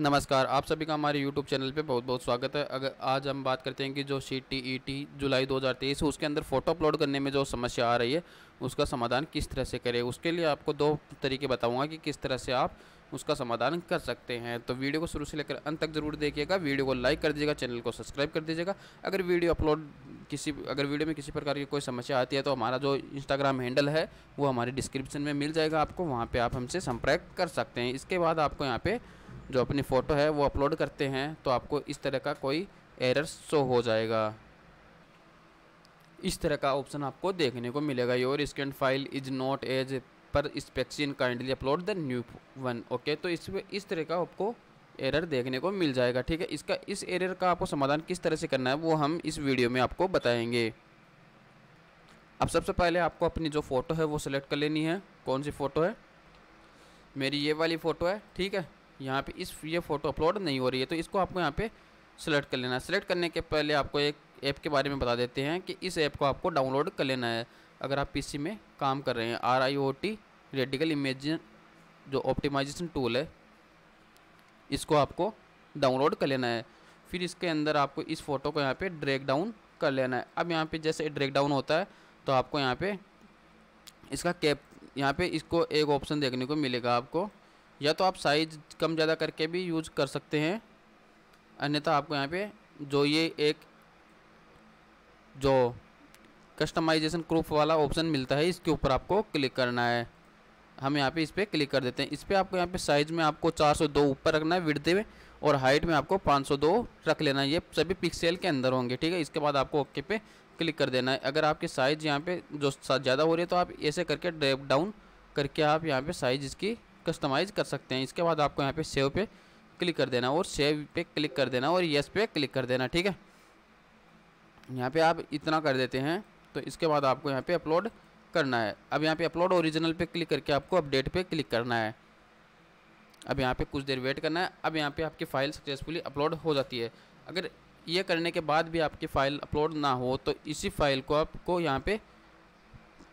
नमस्कार आप सभी का हमारे YouTube चैनल पे बहुत बहुत स्वागत है अगर आज हम बात करते हैं कि जो सी टी ई टी जुलाई 2023 उसके अंदर फ़ोटो अपलोड करने में जो समस्या आ रही है उसका समाधान किस तरह से करें उसके लिए आपको दो तरीके बताऊंगा कि किस तरह से आप उसका समाधान कर सकते हैं तो वीडियो को शुरू से लेकर अंत तक जरूर देखिएगा वीडियो को लाइक कर दीजिएगा चैनल को सब्सक्राइब कर दीजिएगा अगर वीडियो अपलोड किसी अगर वीडियो में किसी प्रकार की कोई समस्या आती है तो हमारा जो इंस्टाग्राम हैंडल है वो हमारे डिस्क्रिप्शन में मिल जाएगा आपको वहाँ पर आप हमसे संपर्क कर सकते हैं इसके बाद आपको यहाँ पर जो अपनी फ़ोटो है वो अपलोड करते हैं तो आपको इस तरह का कोई एरर शो हो जाएगा इस तरह का ऑप्शन आपको देखने को मिलेगा your scan file is not as per specification kindly upload the new one okay तो इसमें इस तरह का आपको एरर देखने को मिल जाएगा ठीक है इसका इस एरर का आपको समाधान किस तरह से करना है वो हम इस वीडियो में आपको बताएंगे अब सबसे पहले आपको अपनी जो फ़ोटो है वो सिलेक्ट कर लेनी है कौन सी फ़ोटो है मेरी ये वाली फ़ोटो है ठीक है यहाँ पे इस ये फ़ोटो अपलोड नहीं हो रही है तो इसको आपको यहाँ पे सेलेक्ट कर लेना है सेलेक्ट करने के पहले आपको एक ऐप के बारे में बता देते हैं कि इस ऐप को आपको डाउनलोड कर लेना है अगर आप पीसी में काम कर रहे हैं R I O T radical image जो ऑप्टिमाइजेशन टूल है इसको आपको डाउनलोड कर लेना है फिर इसके अंदर आपको इस फ़ोटो को यहाँ पर ड्रेक डाउन कर लेना है अब यहाँ पर जैसे ड्रेक डाउन होता है तो आपको यहाँ पर इसका कैप यहाँ पे इसको एक ऑप्शन देखने को मिलेगा आपको या तो आप साइज़ कम ज़्यादा करके भी यूज कर सकते हैं अन्यथा आपको यहाँ पे जो ये एक जो कस्टमाइजेशन क्रूफ वाला ऑप्शन मिलता है इसके ऊपर आपको क्लिक करना है हम यहाँ पे इस पर क्लिक कर देते हैं इस पर आपको यहाँ पे साइज़ में आपको 402 ऊपर रखना है विडते में और हाइट में आपको 502 रख लेना है ये सभी पिक्सेल के अंदर होंगे ठीक है इसके बाद आपको ओके पे क्लिक कर देना है अगर आपके साइज़ यहाँ पे जो ज़्यादा हो रही है तो आप ऐसे करके ड्रेप डाउन करके आप यहाँ पे साइज़ इसकी कस्टमाइज़ कर सकते हैं इसके बाद आपको यहाँ पे सेव पे क्लिक कर देना और सेव पे क्लिक कर देना और येस पे क्लिक कर देना ठीक है यहाँ पे आप इतना कर देते हैं तो इसके बाद आपको यहाँ पे अपलोड करना है अब यहाँ पे अपलोड ओरिजिनल पे क्लिक करके आपको अपडेट पे क्लिक करना है अब यहाँ पे कुछ देर वेट करना है अब यहाँ पे आपकी फ़ाइल सक्सेसफुली अपलोड हो जाती है अगर ये करने के बाद भी आपकी फ़ाइल अपलोड ना हो तो इसी फाइल को आपको यहाँ पे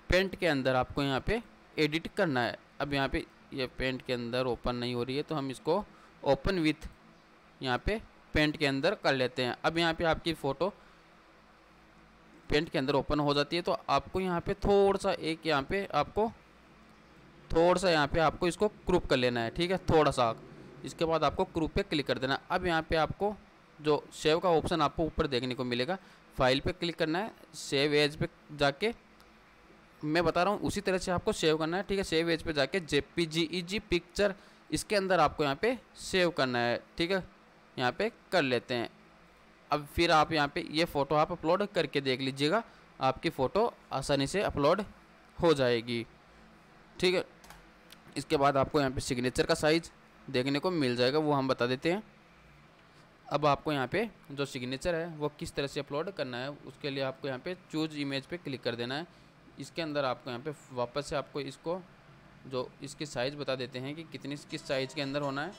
पेंट के अंदर आपको यहाँ पे एडिट करना है अब यहाँ पे ये पेंट के अंदर ओपन नहीं हो रही है तो हम इसको ओपन विथ यहाँ पे पेंट के अंदर कर लेते हैं अब यहाँ पे आपकी फ़ोटो पेंट के अंदर ओपन हो जाती है तो आपको यहाँ पे थोड़ा सा एक यहाँ पे आपको थोड़ा सा यहाँ पे आपको इसको क्रूप कर लेना है ठीक है थोड़ा सा इसके बाद आपको क्रूप पे क्लिक कर देना अब यहाँ पे आपको जो सेव का ऑप्शन आपको ऊपर देखने को मिलेगा फाइल पे क्लिक करना है सेव एज पे जाके मैं बता रहा हूँ उसी तरह से आपको सेव करना है ठीक है सेव एज पे जाके जे पी जी ई जी पिक्चर इसके अंदर आपको यहाँ पे सेव करना है ठीक है यहाँ पे कर लेते हैं अब फिर आप यहाँ पे ये यह फ़ोटो आप अपलोड करके देख लीजिएगा आपकी फ़ोटो आसानी से अपलोड हो जाएगी ठीक है इसके बाद आपको यहाँ पे सिग्नेचर का साइज़ देखने को मिल जाएगा वो हम बता देते हैं अब आपको यहाँ पे जो सिग्नेचर है वो किस तरह से अपलोड करना है उसके लिए आपको यहाँ पे चूज इमेज पे क्लिक कर देना है इसके अंदर आपको यहाँ पे वापस से आपको इसको जो इसकी साइज़ बता देते हैं कि कितनी किस साइज़ के अंदर होना है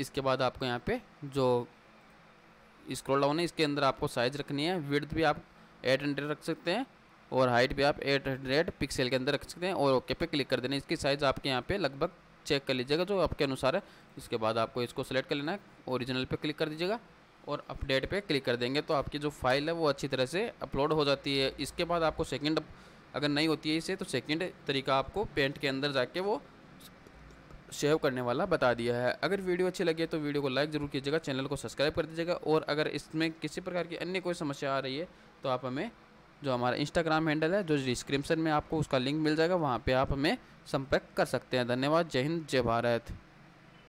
इसके बाद आपको यहाँ पे जो स्क्रॉल डाउन है इसके अंदर आपको साइज़ रखनी है विड्थ भी आप एट हंड्रेड रख सकते हैं और हाइट भी आप एट हंड्रेड पिक्सल के अंदर रख सकते हैं और ओके पे क्लिक कर देना इसकी साइज़ आपके यहाँ पर लगभग चेक कर लीजिएगा जो आपके अनुसार है इसके बाद आपको इसको सेलेक्ट कर लेना है ओरिजिनल पर क्लिक कर दीजिएगा और अपडेट पे क्लिक कर देंगे तो आपकी जो फाइल है वो अच्छी तरह से अपलोड हो जाती है इसके बाद आपको सेकंड अगर नहीं होती है इसे तो सेकंड तरीका आपको पेंट के अंदर जाके वो सेव करने वाला बता दिया है अगर वीडियो अच्छी लगी है तो वीडियो को लाइक ज़रूर कीजिएगा चैनल को सब्सक्राइब कर दीजिएगा और अगर इसमें किसी प्रकार की अन्य कोई समस्या आ रही है तो आप हमें जो हमारा इंस्टाग्राम हैंडल है जो डिस्क्रिप्शन में आपको उसका लिंक मिल जाएगा वहाँ पर आप हमें संपर्क कर सकते हैं धन्यवाद जय हिंद जय भारत